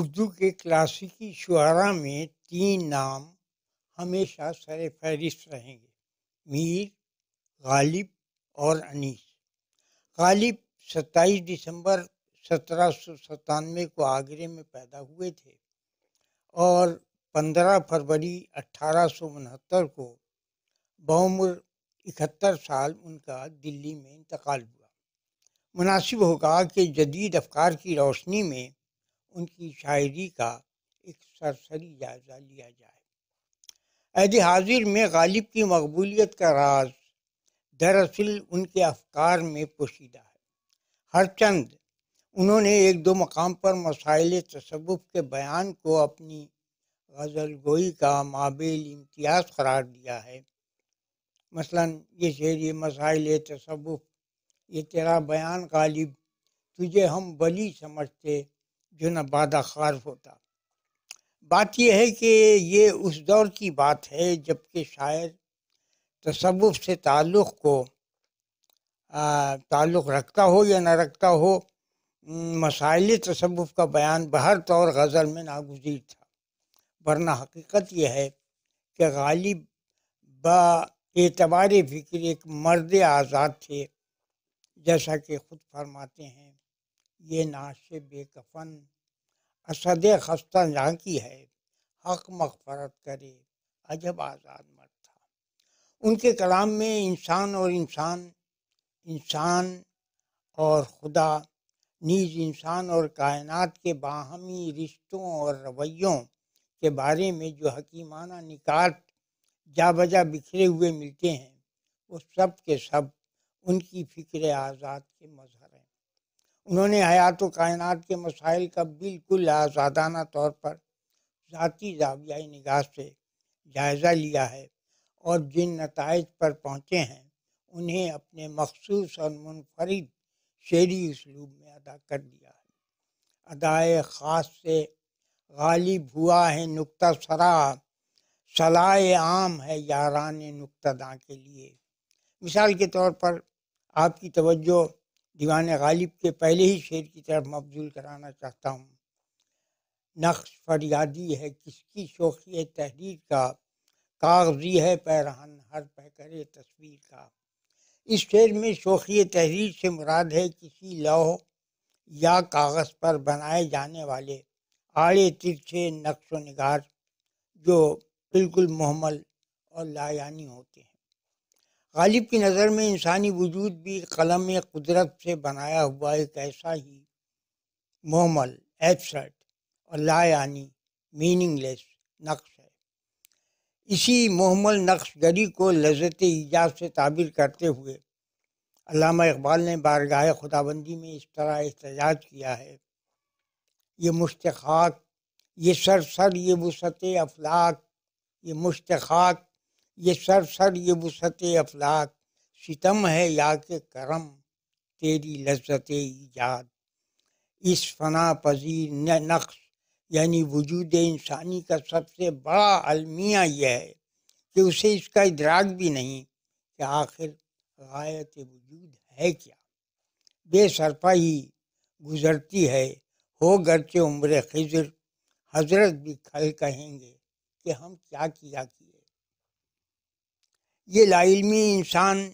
उर्दू के क्लासिकी शुरा में तीन नाम हमेशा सर फहरिस्त रहेंगे मीर गालिब और अनीस गालिब 27 दिसंबर सत्रह को आगरे में पैदा हुए थे और 15 फरवरी अठारह को बहुमर इकहत्तर साल उनका दिल्ली में इंतकाल हुआ मुनासिब होगा कि जदीद अफकार की रोशनी में उनकी शायरी का एक सरसरी जायजा लिया जाए ऐद हाजिर में गालिब की मकबूलीत का राज दरअसल उनके अफकार में पोशीदा है हर चंद उन्होंने एक दो मकाम पर मसाइल तसवुफ़ के बयान को अपनी गज़ल गोई का माबेल इम्तियाज़ करार दिया है मसलन ये शेर ये मसाइल तसवुफ़ ये तेरा बयान गालिब तुझे हम बली समझते जो ना बादा खारफ होता बात यह है कि ये उस दौर की बात है जबकि शायर तसव्वुफ से ताल्लुक़ को ताल्लुक़ रखता हो या ना रखता हो मसाइल तसव्वुफ का बयान बहर तौर गज़ल में नागुजीर था वरना हकीकत यह है कि गालिब बतबार फ़िक्र एक मर्द आज़ाद थे जैसा कि ख़ुद फरमाते हैं ये नाश बेकफन असद खस्ता झांकी है हक मगफरत करे अजब आज़ाद मत था उनके कलाम में इंसान और इंसान इंसान और खुदा नीज इंसान और कायनात के बाहमी रिश्तों और रवैयों के बारे में जो हकीमाना निकात जा बजा बिखरे हुए मिलते हैं वो सब के सब उनकी फ़िक्र आज़ाद के मजहर हैं उन्होंने हयात व कायनात के मसाइल का बिल्कुल आज़ादाना तौर पर ज़ाती जाविया निगाह से जायज़ा लिया है और जिन नतज पर पहुँचे हैं उन्हें अपने मखसूस और मुनफरद शेरी इसलूब में अदा कर दिया है अदाए ख़ास से गालिब हुआ है नुकता सरा सलाह आम है यारान नुक्तदा के लिए मिसाल के तौर पर आपकी तवज्जो दीवान गालिब के पहले ही शेर की तरफ मबजूल कराना चाहता हूँ नक्श फरियादी है किसकी शोखी तहरीर का कागजी है पैरहन हर पह तस्वीर का इस शेर में शोखी तहरीर से मुराद है किसी लौह या कागज़ पर बनाए जाने वाले आड़े तिरछे नक्श नगार जो बिल्कुल मोहमल और लायानी होते हैं गालिब की नज़र में इंसानी वजूद भी कलम कुदरत से बनाया हुआ एक ऐसा ही मोमल एबसर्ट और लायानी मीनिंगलेस नक्श है इसी मोहमल नक्शगरी को लजत ईजाद से ताबिर करते हुए अलामा इकबाल ने बारगाह खुदाबंदी में इस तरह एहतजाज किया है ये मुश्तक ये सर सर ये वसत अफलाक ये मुश्तक ये सर सर ये वसत अफलाक सितम है या के करम तेरी लज्जत ईजाद इस फना पजीर नक्श यानी वजूद इंसानी का सबसे बड़ा अलमिया यह है कि उसे इसका इदराक भी नहीं कि आखिर गायत वजूद है क्या बेसरफा ही गुजरती है हो गरचे उम्र खजर हजरत भी खल कहेंगे कि हम क्या किया किया ये लाइलमी इंसान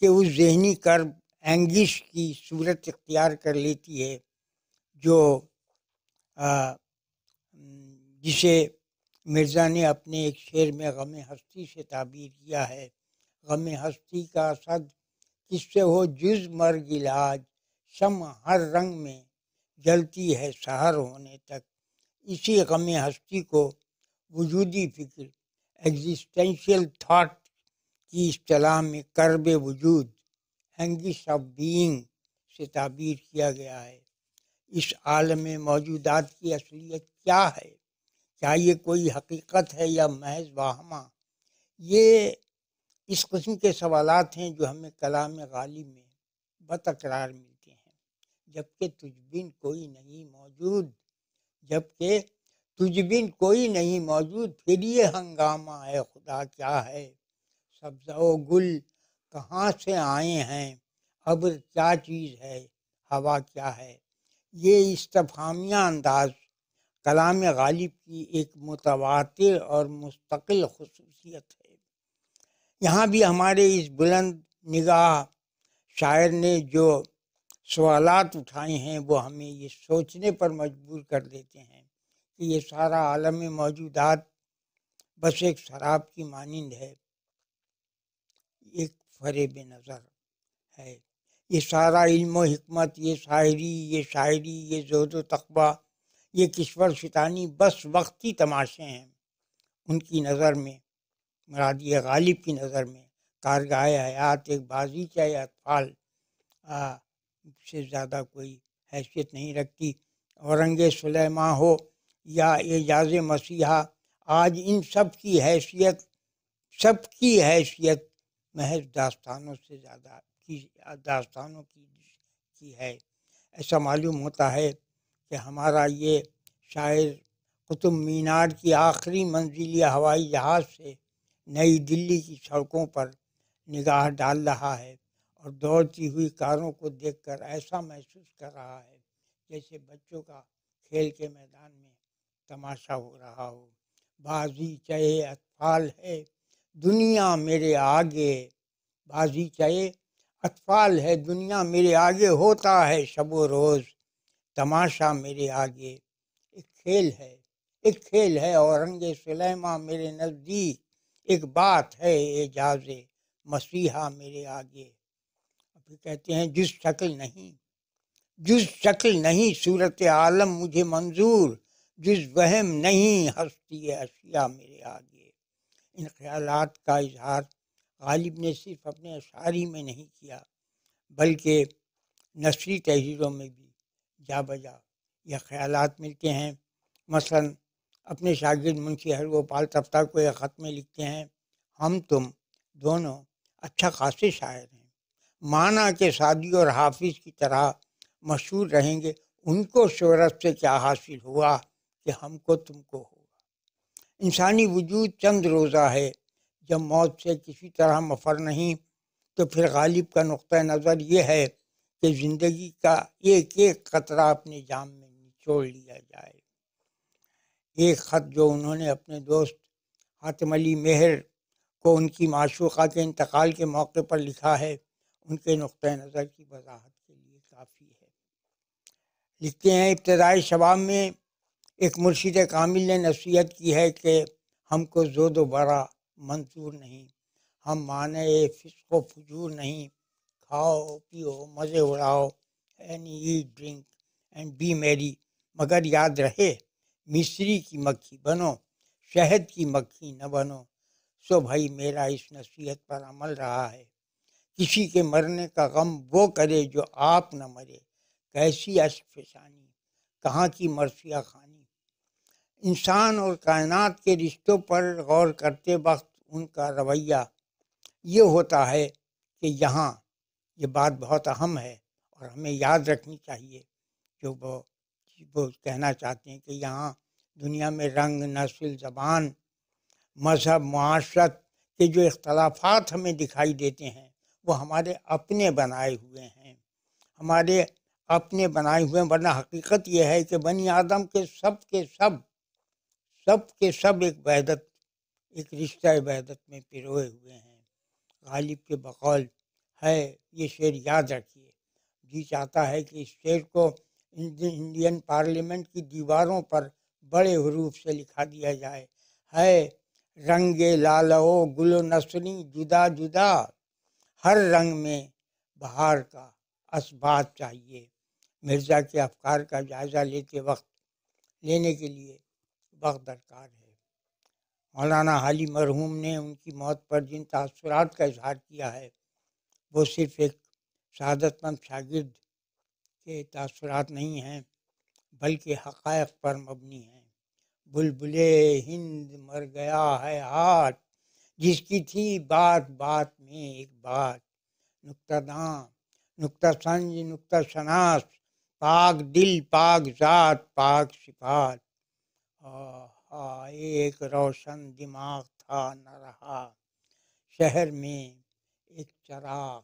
के उस जहनी कर्ब एंगिश की सूरत इख्तियार कर लेती है जो आ, जिसे मिर्ज़ा ने अपने एक शेर में गम हस्ती से ताबीर किया है गम हस्ती का सद किससे हो जुज मर्ग इलाज शम हर रंग में जलती है सहर होने तक इसी गम हस्ती को वजूदी फिक्र एग्जिस्टेंशियल थाट की असलाह में करब वजूद एंगिस ऑफ बीइंग से ताबीर किया गया है इस आलम मौजूदात की असलियत क्या है क्या ये कोई हकीकत है या महज वाहमा ये इस कस्म के सवालात हैं जो हमें कलाम गालिब में बतकरार मिलते हैं जबकि तुझबिन कोई नहीं मौजूद जबकि तुझबिन कोई नहीं मौजूद फिर ये हंगामा है खुदा क्या है सब्जा ओ गुल कहाँ से आए हैं अब्र क्या चीज़ है हवा क्या है ये इस्तफामिया अंदाज कलाम गालिब की एक मुतवातिर और मुस्तकिल खसूसियत है यहाँ भी हमारे इस बुलंद निगाह शायर ने जो सवालात उठाए हैं वो हमें ये सोचने पर मजबूर कर देते हैं कि ये सारा आलम मौजूदात बस एक शराब की मानंद है एक फरे नजर है ये सारा इल्म हमत ये शायरी ये शायरी ये जोद तकबा ये किश्वर शितानी बस वक्ती तमाशे हैं उनकी नज़र में मरादी गालिब की नज़र में कारगाह हयात एक बाजी चाहे अतफाल से ज़्यादा कोई हैसियत नहीं रखती औरंग सुलेमा हो या एजाज मसीहा आज इन सब की हैसियत सब की हैसियत महज दास्तानों से ज़्यादा की दास्तानों की की है ऐसा मालूम होता है कि हमारा ये शायर कुतुब मीनार की आखिरी मंजिल या हवाई जहाज़ से नई दिल्ली की सड़कों पर निगाह डाल रहा है और दौड़ती हुई कारों को देखकर ऐसा महसूस कर रहा है जैसे बच्चों का खेल के मैदान में तमाशा हो रहा हो बाजी चहे अतफाल है दुनिया मेरे आगे बाजी चाहे अतफाल है दुनिया मेरे आगे होता है शबो रोज़ तमाशा मेरे आगे एक खेल है एक खेल है औरंग सलेमा मेरे नज़दीक एक बात है एजाज मसीहा मेरे आगे अभी कहते हैं जिस शक्ल नहीं जिस शक्ल नहीं सूरत आलम मुझे मंजूर जिस वहम नहीं हस्ती अशिया मेरे आगे इन ख्याल का इजहार गालिब ने सिर्फ अपने अशारी में नहीं किया बल्कि नसरी तहरीरों में भी जा बजा यह ख्याल मिलते हैं मसलन अपने शागिद मुंशी हरगोपाल तफ्ता को यह ख़त में लिखते हैं हम तुम दोनों अच्छा खासे शायर हैं माना के शादी और हाफिज़ की तरह मशहूर रहेंगे उनको शहरत से क्या हासिल हुआ कि हमको तुमको हो इंसानी वजूद चंद रोज़ा है जब मौत से किसी तरह मफर नहीं तो फिर गालिब का नुक़ नज़र यह है कि ज़िंदगी का एक एक ख़तरा अपने जाम में निचोड़ लिया जाए एक ख़त जो उन्होंने अपने दोस्त हातम अली मेहर को उनकी माशूक़ा के इंतकाल के मौके पर लिखा है उनके नुक़ नज़र की वजाहत के लिए काफ़ी है लिखते हैं इब्तदाई शबाब में एक मुर्शिद कामिल ने नसीहत की है कि हमको जो दोबारा मंजूर नहीं हम माने फिसको फजूर नहीं खाओ पियो मज़े उड़ाओ any eat drink and be merry मगर याद रहे मिश्री की मक्खी बनो शहद की मक्खी न बनो सो भाई मेरा इस नसीहत पर अमल रहा है किसी के मरने का गम वो करे जो आप न मरे कैसी अशफानी कहाँ की मरसिया खानी इंसान और कायनात के रिश्तों पर गौर करते वक्त उनका रवैया ये होता है कि यहाँ ये बात बहुत अहम है और हमें याद रखनी चाहिए जो वो वो कहना चाहते हैं कि यहाँ दुनिया में रंग नस्ल ज़बान मज़हब माशरत के जो इख्तलाफात हमें दिखाई देते हैं वो हमारे अपने बनाए हुए हैं हमारे अपने बनाए हुए वरना हकीकत यह है कि बनी आदम के सब के सब सब के सब एक वहदत एक रिश्ता वहदत में पिरोए हुए हैं गालिब के बकौल है ये शेर याद रखिए जी चाहता है कि इस शेर को इंडियन पार्लियामेंट की दीवारों पर बड़े हरूफ से लिखा दिया जाए है रंगे लालो गुल नसनी जुदा जुदा हर रंग में बहार का असबात चाहिए मिर्ज़ा के अफकार का जायज़ा लेते वक्त लेने के लिए वक्त दरकार है मौलाना हाली मरहूम ने उनकी मौत पर जिन तासरात का इजहार किया है वो सिर्फ़ एक शहादतमंद शागिर्द के तासरात नहीं हैं बल्कि हक़ पर मबनी हैं बुलबुले हिंद मर गया है हाथ जिसकी थी बात बात में एक बात नुक्तादां नुक्ता संज नुक्ता शनास पाक दिल पाक ज़ात पाक सिफात आहा एक रोशन दिमाग था न रहा शहर में एक चराग